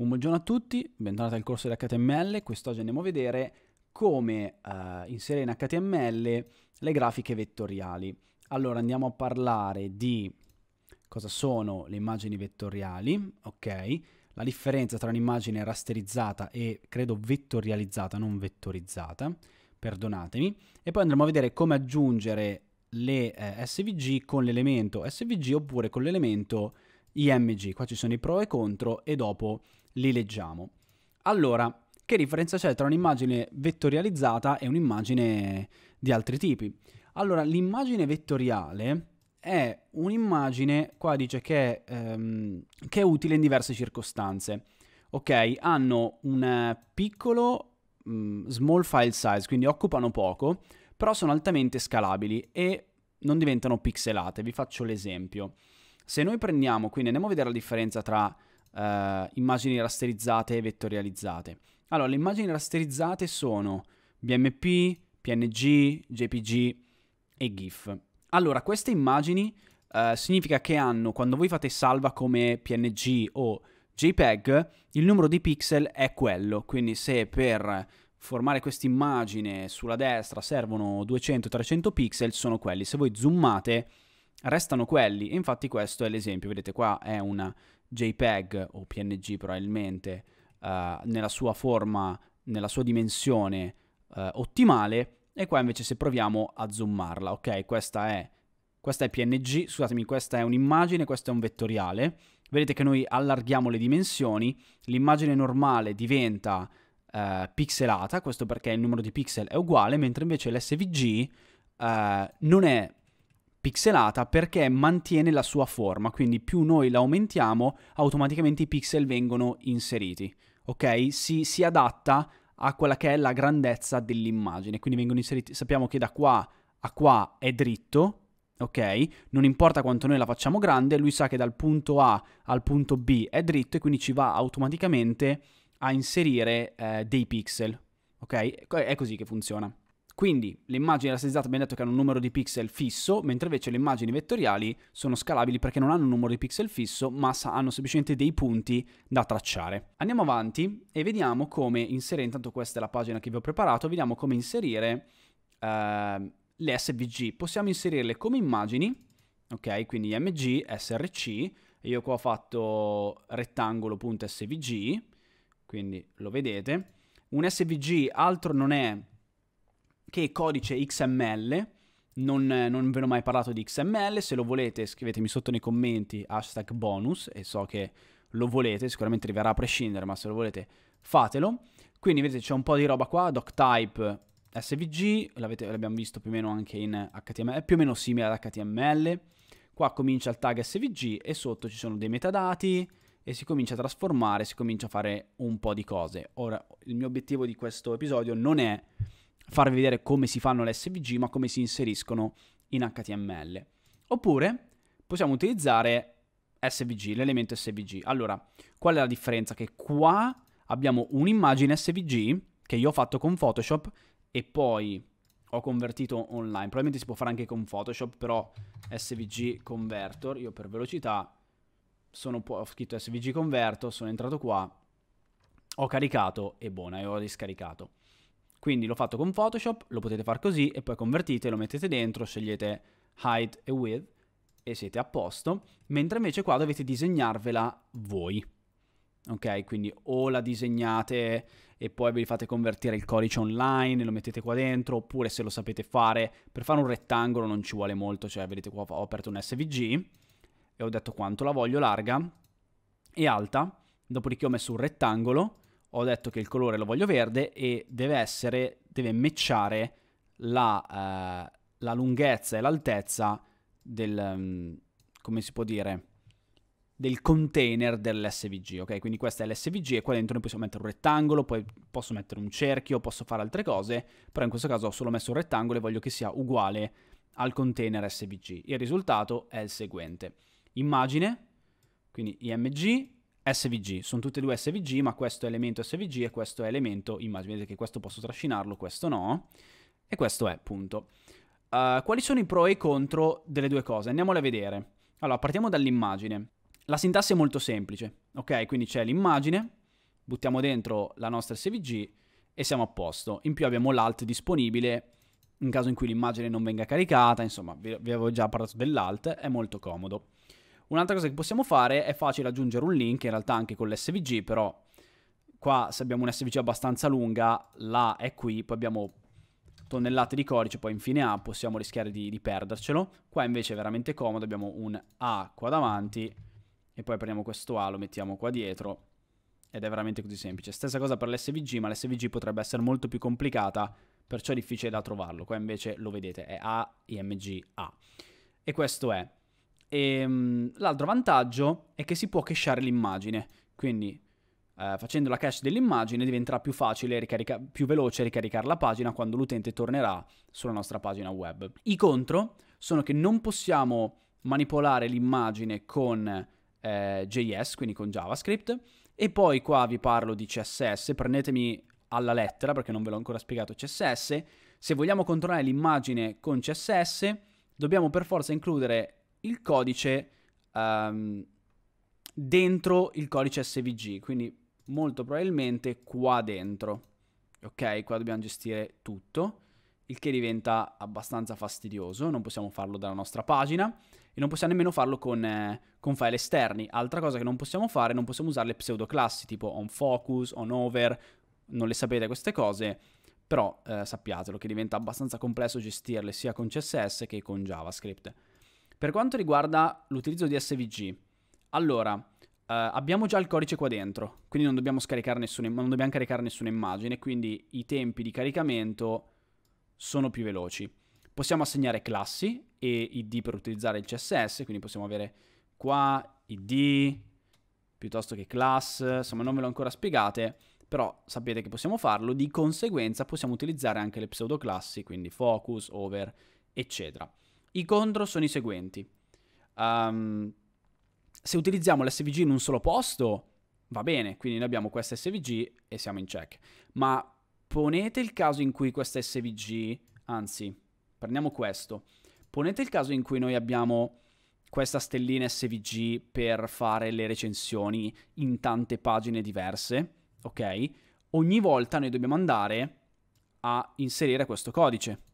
Un buongiorno a tutti, bentornati al corso di HTML, quest'oggi andiamo a vedere come eh, inserire in HTML le grafiche vettoriali. Allora andiamo a parlare di cosa sono le immagini vettoriali, ok? La differenza tra un'immagine rasterizzata e credo vettorializzata, non vettorizzata, perdonatemi, e poi andremo a vedere come aggiungere le eh, SVG con l'elemento SVG oppure con l'elemento IMG, qua ci sono i pro e i contro e dopo li leggiamo. Allora, che differenza c'è tra un'immagine vettorializzata e un'immagine di altri tipi? Allora, l'immagine vettoriale è un'immagine, qua dice che, ehm, che è utile in diverse circostanze. Ok, hanno un piccolo mh, mm, small file size, quindi occupano poco, però sono altamente scalabili e non diventano pixelate. Vi faccio l'esempio. Se noi prendiamo, quindi andiamo a vedere la differenza tra eh, immagini rasterizzate e vettorializzate. Allora, le immagini rasterizzate sono BMP, PNG, JPG e GIF. Allora, queste immagini eh, significa che hanno, quando voi fate salva come PNG o JPEG, il numero di pixel è quello, quindi se per formare questa immagine sulla destra servono 200-300 pixel, sono quelli. Se voi zoomate, restano quelli. E infatti questo è l'esempio, vedete qua è una JPEG o PNG probabilmente uh, nella sua forma, nella sua dimensione uh, ottimale e qua invece se proviamo a zoomarla, ok? Questa è, questa è PNG, scusatemi, questa è un'immagine, questo è un vettoriale. Vedete che noi allarghiamo le dimensioni, l'immagine normale diventa uh, pixelata, questo perché il numero di pixel è uguale, mentre invece l'SVG non è pixelata perché mantiene la sua forma, quindi più noi la aumentiamo, automaticamente i pixel vengono inseriti, ok? Si, si adatta a quella che è la grandezza dell'immagine, quindi vengono inseriti, sappiamo che da qua a qua è dritto, ok? Non importa quanto noi la facciamo grande, lui sa che dal punto A al punto B è dritto e quindi ci va automaticamente a inserire eh, dei pixel, ok? È così che funziona. Quindi le immagini rasterizzate abbiamo detto che hanno un numero di pixel fisso, mentre invece le immagini vettoriali sono scalabili perché non hanno un numero di pixel fisso, ma hanno semplicemente dei punti da tracciare. Andiamo avanti e vediamo come inserire, intanto questa è la pagina che vi ho preparato, vediamo come inserire eh, le SVG. Possiamo inserirle come immagini, ok? Quindi MG, SRC, io qua ho fatto rettangolo.svg, quindi lo vedete. Un SVG altro non è che codice XML, non, non, ve ne ho mai parlato di XML, se lo volete scrivetemi sotto nei commenti hashtag bonus e so che lo volete, sicuramente arriverà a prescindere, ma se lo volete fatelo. Quindi vedete c'è un po' di roba qua, doctype svg, l'abbiamo visto più o meno anche in HTML, è più o meno simile ad HTML. Qua comincia il tag svg e sotto ci sono dei metadati, e si comincia a trasformare, si comincia a fare un po' di cose. Ora, il mio obiettivo di questo episodio non è farvi vedere come si fanno le SVG, ma come si inseriscono in HTML. Oppure possiamo utilizzare SVG, l'elemento SVG. Allora, qual è la differenza? Che qua abbiamo un'immagine SVG che io ho fatto con Photoshop e poi ho convertito online. Probabilmente si può fare anche con Photoshop, però SVG Converter, io per velocità sono, ho scritto SVG Converto, sono entrato qua, ho caricato e buona, e ho riscaricato. Quindi l'ho fatto con Photoshop, lo potete fare così e poi convertite, lo mettete dentro, scegliete Height e Width e siete a posto, mentre invece qua dovete disegnarvela voi. Ok, quindi o la disegnate e poi vi fate convertire il codice online e lo mettete qua dentro, oppure se lo sapete fare, per fare un rettangolo non ci vuole molto, cioè vedete qua ho aperto un SVG e ho detto quanto la voglio larga e alta, dopodiché ho messo un rettangolo ho detto che il colore lo voglio verde e deve essere, deve matchare la, eh, la lunghezza e l'altezza del, mm, come si può dire, del container dell'SVG, ok? Quindi questa è l'SVG e qua dentro ne possiamo mettere un rettangolo, poi posso mettere un cerchio, posso fare altre cose, però in questo caso ho solo messo un rettangolo e voglio che sia uguale al container SVG. Il risultato è il seguente. Immagine, quindi img, SVG, sono tutte e due SVG, ma questo è elemento SVG e questo è elemento immagine, vedete che questo posso trascinarlo, questo no, e questo è, punto. Uh, quali sono i pro e i contro delle due cose? Andiamole a vedere. Allora, partiamo dall'immagine. La sintassi è molto semplice, ok? Quindi c'è l'immagine, buttiamo dentro la nostra SVG e siamo a posto. In più abbiamo l'alt disponibile in caso in cui l'immagine non venga caricata, insomma, vi, vi avevo già parlato dell'alt, è molto comodo. Un'altra cosa che possiamo fare è facile aggiungere un link, in realtà anche con l'SVG, però qua se abbiamo un SVG abbastanza lunga, la è qui, poi abbiamo tonnellate di codice, poi infine A possiamo rischiare di, di perdercelo. Qua invece è veramente comodo, abbiamo un A qua davanti e poi prendiamo questo A, lo mettiamo qua dietro ed è veramente così semplice. Stessa cosa per l'SVG, ma l'SVG potrebbe essere molto più complicata, perciò è difficile da trovarlo. Qua invece lo vedete, è A, IMG, A. E questo è. E, ehm, l'altro vantaggio è che si può cacheare l'immagine, quindi eh, facendo la cache dell'immagine diventerà più facile, ricarica- più veloce ricaricare la pagina quando l'utente tornerà sulla nostra pagina web. I contro sono che non possiamo manipolare l'immagine con eh, JS, quindi con JavaScript, e poi qua vi parlo di CSS, prendetemi alla lettera perché non ve l'ho ancora spiegato CSS, se vogliamo controllare l'immagine con CSS dobbiamo per forza includere il codice um, dentro il codice svg, quindi molto probabilmente qua dentro. Ok, qua dobbiamo gestire tutto, il che diventa abbastanza fastidioso, non possiamo farlo dalla nostra pagina e non possiamo nemmeno farlo con, eh, con file esterni. Altra cosa che non possiamo fare, non possiamo usare le pseudoclassi tipo onFocus, onOver, non le sapete queste cose, però eh, sappiatelo che diventa abbastanza complesso gestirle sia con CSS che con JavaScript. Per quanto riguarda l'utilizzo di SVG, allora eh, abbiamo già il codice qua dentro, quindi non dobbiamo, nessuna, non dobbiamo caricare nessuna immagine, quindi i tempi di caricamento sono più veloci. Possiamo assegnare classi e id per utilizzare il CSS, quindi possiamo avere qua id piuttosto che class, insomma non ve l'ho ancora spiegate, però sapete che possiamo farlo, di conseguenza possiamo utilizzare anche le pseudoclassi, quindi focus, over, eccetera. I contro sono i seguenti. Um, se utilizziamo l'SVG in un solo posto, va bene, quindi noi abbiamo questa SVG e siamo in check. Ma ponete il caso in cui questa SVG, anzi, prendiamo questo. Ponete il caso in cui noi abbiamo questa stellina SVG per fare le recensioni in tante pagine diverse, ok? Ogni volta noi dobbiamo andare a inserire questo codice.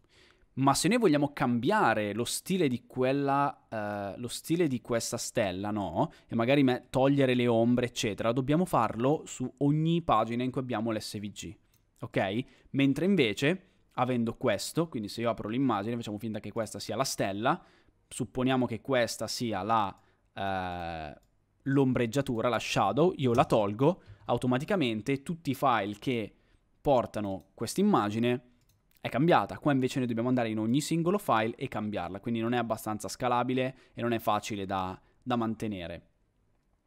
Ma se noi vogliamo cambiare lo stile di quella, uh, lo stile di questa stella, no? E magari me- togliere le ombre, eccetera, dobbiamo farlo su ogni pagina in cui abbiamo l'SVG, ok? Mentre invece, avendo questo, quindi se io apro l'immagine, facciamo finta che questa sia la stella, supponiamo che questa sia la, uh, l'ombreggiatura, la shadow, io la tolgo, automaticamente tutti i file che portano questa immagine è cambiata. Qua invece noi dobbiamo andare in ogni singolo file e cambiarla, quindi non è abbastanza scalabile e non è facile da, da mantenere.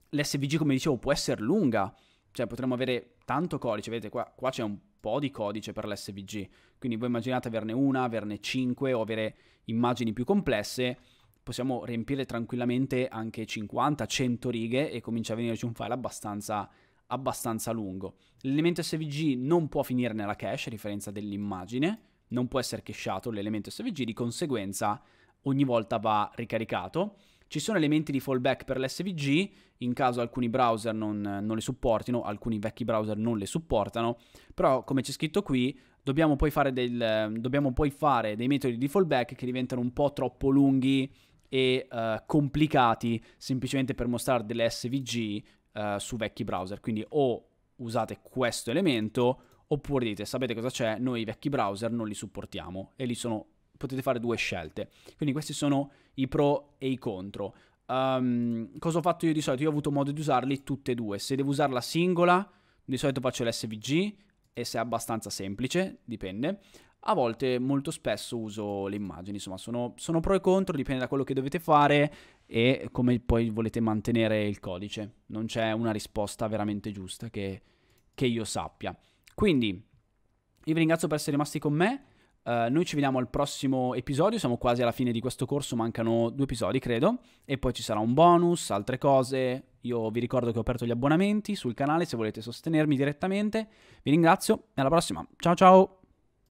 L'SVG, come dicevo, può essere lunga, cioè potremmo avere tanto codice, vedete qua, qua c'è un po' di codice per l'SVG, quindi voi immaginate averne una, averne cinque o avere immagini più complesse, possiamo riempire tranquillamente anche 50-100 righe e comincia a venirci un file abbastanza abbastanza lungo. L'elemento SVG non può finire nella cache, a differenza dell'immagine, non può essere cacheato l'elemento SVG, di conseguenza ogni volta va ricaricato. Ci sono elementi di fallback per l'SVG, in caso alcuni browser non, non le supportino, alcuni vecchi browser non le supportano, però come c'è scritto qui dobbiamo poi, del, dobbiamo poi fare, dei metodi di fallback che diventano un po' troppo lunghi e uh, complicati semplicemente per mostrare delle SVG eh, su vecchi browser. Quindi o usate questo elemento oppure dite sapete cosa c'è, noi i vecchi browser non li supportiamo e lì sono, potete fare due scelte. Quindi questi sono i pro e i contro. Um, cosa ho fatto io di solito? Io ho avuto modo di usarli tutte e due. Se devo usarla singola, di solito faccio l'SVG e se è abbastanza semplice, dipende a volte molto spesso uso le immagini, insomma sono, sono pro e contro, dipende da quello che dovete fare e come poi volete mantenere il codice. Non c'è una risposta veramente giusta che, che io sappia. Quindi, io vi ringrazio per essere rimasti con me. Uh, noi ci vediamo al prossimo episodio, siamo quasi alla fine di questo corso, mancano due episodi credo, e poi ci sarà un bonus, altre cose. Io vi ricordo che ho aperto gli abbonamenti sul canale se volete sostenermi direttamente. Vi ringrazio e alla prossima. Ciao ciao!